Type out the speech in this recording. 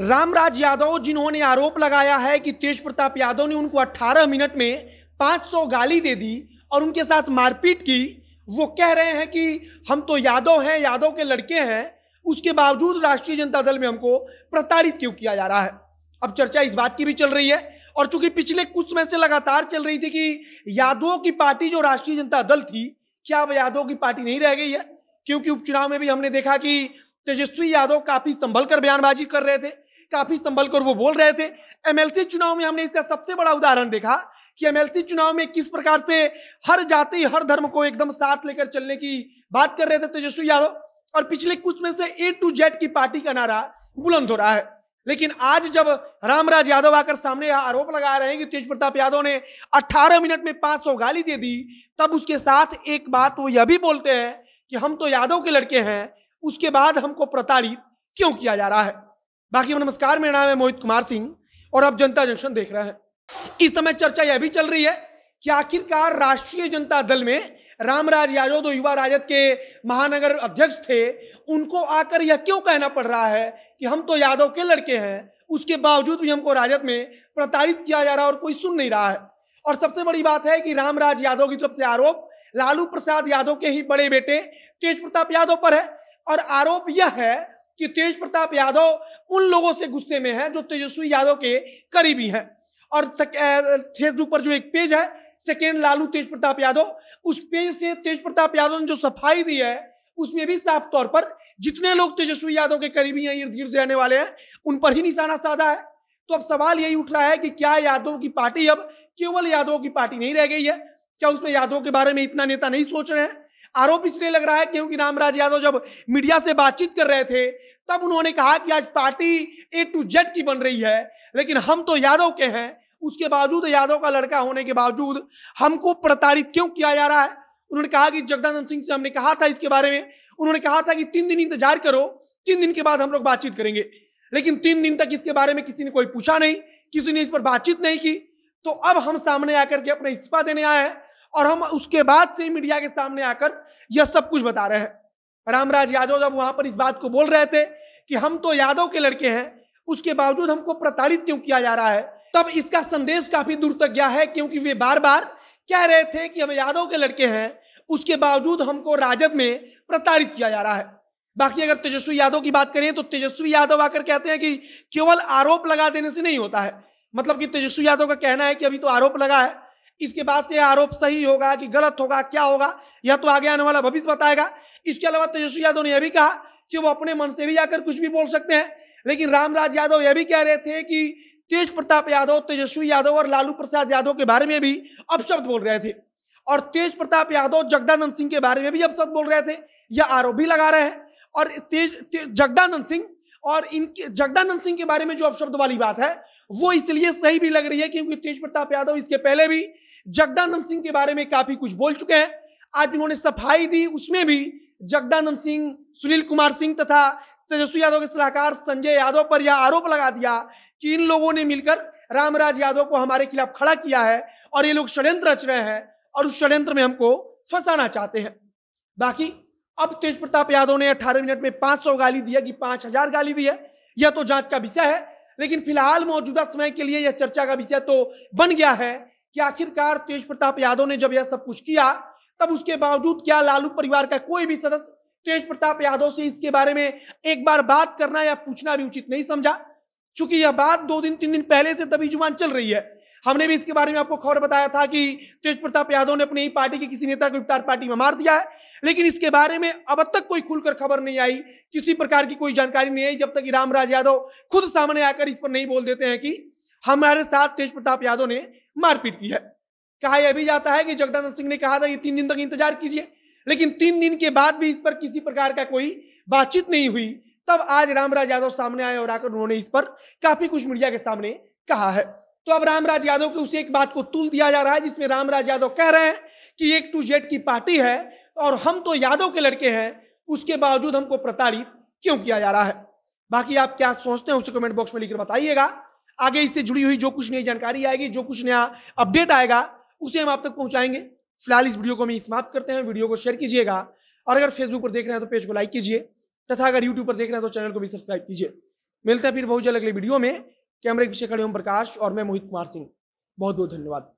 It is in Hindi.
रामराज यादव जिन्होंने आरोप लगाया है कि तेज प्रताप यादव ने उनको 18 मिनट में 500 गाली दे दी और उनके साथ मारपीट की वो कह रहे हैं कि हम तो यादव हैं यादव के लड़के हैं उसके बावजूद राष्ट्रीय जनता दल में हमको प्रताड़ित क्यों किया जा रहा है अब चर्चा इस बात की भी चल रही है और चूंकि पिछले कुछ समय से लगातार चल रही थी कि यादवों की पार्टी जो राष्ट्रीय जनता दल थी क्या अब यादवों की पार्टी नहीं रह गई है क्योंकि उपचुनाव में भी हमने देखा कि तेजस्वी यादव काफी संभल कर बयानबाजी कर रहे थे काफी संभल कर वो बोल रहे थे एमएलसी चुनाव में हमने इसका सबसे बड़ा उदाहरण देखा कि एमएलसी चुनाव में किस प्रकार से हर जाति हर धर्म को एकदम साथ लेकर चलने की बात कर रहे थे तेजस्वी यादव और पिछले कुछ में से ए टू जेड की पार्टी का नारा बुलंद हो रहा है लेकिन आज जब रामराज यादव आकर सामने आरोप लगा रहे हैं कि तेज प्रताप यादव ने 18 मिनट में 500 गाली दे दी तब उसके साथ एक बात वो यह भी बोलते हैं कि हम तो यादव के लड़के हैं उसके बाद हमको प्रताड़ित क्यों किया जा रहा है बाकी नमस्कार मेरा नाम है मोहित कुमार सिंह और आप जनता जंक्शन देख रहे हैं इस समय चर्चा यह भी चल रही है कि आखिरकार राष्ट्रीय जनता दल में रामराज यादव जो युवा राजद के महानगर अध्यक्ष थे उनको आकर यह क्यों कहना पड़ रहा है कि हम तो यादव के लड़के हैं उसके बावजूद भी हमको राजद में प्रताड़ित किया जा रहा है और कोई सुन नहीं रहा है और सबसे बड़ी बात है कि रामराज यादव की तरफ से आरोप लालू प्रसाद यादव के ही बड़े बेटे तेज प्रताप यादव पर है और आरोप यह है कि तेज प्रताप यादव उन लोगों से गुस्से में है जो तेजस्वी यादव के करीबी हैं और फेसबुक पर जो एक पेज है सेकेंड लालू तेज प्रताप यादव उस पेज से तेज प्रताप यादव ने जो सफाई दी है उसमें भी साफ तौर पर जितने लोग तेजस्वी यादव के करीबी हैं इर्द गिर्द रहने वाले हैं उन पर ही निशाना साधा है तो अब सवाल यही उठ रहा है कि क्या यादव की पार्टी अब केवल यादव की पार्टी नहीं रह गई है क्या उसमें यादव के बारे में इतना नेता नहीं सोच रहे हैं आरोप इसलिए लग रहा है क्योंकि रामराज यादव जब मीडिया से बातचीत कर रहे थे तब उन्होंने कहा कि आज पार्टी ए टू जेड की बन रही है लेकिन हम तो यादव के हैं उसके बावजूद यादव का लड़का होने के बावजूद हमको प्रताड़ित क्यों किया जा रहा है उन्होंने कहा कि जगदानंद सिंह से हमने कहा था इसके बारे में उन्होंने कहा था कि तीन दिन इंतजार करो तीन दिन के बाद हम लोग बातचीत करेंगे लेकिन तीन दिन तक इसके बारे में किसी ने कोई पूछा नहीं किसी ने इस पर बातचीत नहीं की तो अब हम सामने आकर के अपना इस्तीफा देने आए हैं और हम उसके बाद से मीडिया के सामने आकर यह सब कुछ बता रहे हैं रामराज यादव जब वहां पर इस बात को बोल रहे थे कि हम तो यादव के लड़के हैं उसके बावजूद हमको प्रताड़ित क्यों किया जा रहा है तब इसका संदेश काफी दूर तक गया है क्योंकि वे बार बार कह रहे थे कि हम यादव के लड़के हैं उसके बावजूद हमको राजद में प्रताड़ित किया जा रहा है बाकी अगर तेजस्वी यादव की बात करें तो तेजस्वी यादव आकर कहते हैं कि केवल आरोप लगा देने से नहीं होता है मतलब कि तेजस्वी यादव का कहना है कि अभी तो आरोप लगा है इसके बाद से आरोप सही होगा कि गलत होगा क्या होगा यह तो आगे आने वाला भविष्य बताएगा इसके अलावा तेजस्वी तो यादव ने यह भी कहा कि वो अपने मन से भी जाकर कुछ भी बोल सकते हैं लेकिन रामराज यादव यह भी कह रहे थे कि तेज प्रताप यादव तेजस्वी तो यादव और लालू प्रसाद यादव के बारे में भी अपशब्द बोल रहे थे और तेज प्रताप यादव जगदानंद सिंह के बारे में भी अपशब्द बोल रहे थे यह आरोप भी लगा रहे हैं और तेज जगदानंद सिंह और इनके जगदानंद सिंह के बारे में जो अपशब्द वाली बात है वो इसलिए सही भी लग रही है क्योंकि तेज प्रताप यादव इसके पहले भी जगदानंद सिंह के बारे में काफी कुछ बोल चुके हैं आज इन्होंने सफाई दी उसमें भी जगदानंद सिंह सुनील कुमार सिंह तथा तेजस्वी यादव के सलाहकार संजय यादव पर यह आरोप लगा दिया कि इन लोगों ने मिलकर रामराज यादव को हमारे खिलाफ खड़ा किया है और ये लोग षड्यंत्र रच रहे हैं और उस षड्यंत्र में हमको फंसाना चाहते हैं बाकी अब तेज प्रताप यादव ने 18 मिनट में 500 गाली दिया कि 5000 गाली दी है यह तो जांच का विषय है लेकिन फिलहाल मौजूदा समय के लिए यह चर्चा का विषय तो बन गया है कि आखिरकार तेज प्रताप यादव ने जब यह सब कुछ किया तब उसके बावजूद क्या लालू परिवार का कोई भी सदस्य तेज प्रताप यादव से इसके बारे में एक बार बात करना या पूछना भी उचित नहीं समझा चूंकि यह बात दो दिन तीन दिन पहले से तभी जुबान चल रही है हमने भी इसके बारे में आपको खबर बताया था कि तेज प्रताप यादव ने अपनी पार्टी के किसी नेता को इफ्तार पार्टी में मार दिया है लेकिन इसके बारे में अब तक कोई खुलकर खबर नहीं आई किसी प्रकार की कोई जानकारी नहीं आई जब तक रामराज यादव खुद सामने आकर इस पर नहीं बोल देते हैं कि हमारे साथ तेज प्रताप यादव ने मारपीट की है कहा यह भी जाता है कि जगदानंद सिंह ने कहा था कि तीन दिन तक इंतजार कीजिए लेकिन तीन दिन के बाद भी इस पर किसी प्रकार का कोई बातचीत नहीं हुई तब आज रामराज यादव सामने आए और आकर उन्होंने इस पर काफी कुछ मीडिया के सामने कहा है तो अब रामराज यादव की उसी एक बात को तुल दिया जा रहा है जिसमें रामराज यादव कह रहे हैं कि एक टू जेड की पार्टी है और हम तो यादव के लड़के हैं उसके बावजूद हमको प्रताड़ित क्यों किया जा रहा है बाकी आप क्या सोचते हैं उसे कमेंट बॉक्स में लिखकर बताइएगा आगे इससे जुड़ी हुई जो कुछ नई जानकारी आएगी जो कुछ नया अपडेट आएगा उसे हम आप तक पहुंचाएंगे फिलहाल इस वीडियो को हम समाप्त करते हैं वीडियो को शेयर कीजिएगा और अगर फेसबुक पर देख रहे हैं तो पेज को लाइक कीजिए तथा अगर यूट्यूब पर देख रहे हैं तो चैनल को भी सब्सक्राइब कीजिए मिलते हैं फिर बहुत जल्द अगले वीडियो में कैमरे के पीछे खड़े हूँ प्रकाश और मैं मोहित कुमार सिंह बहुत बहुत धन्यवाद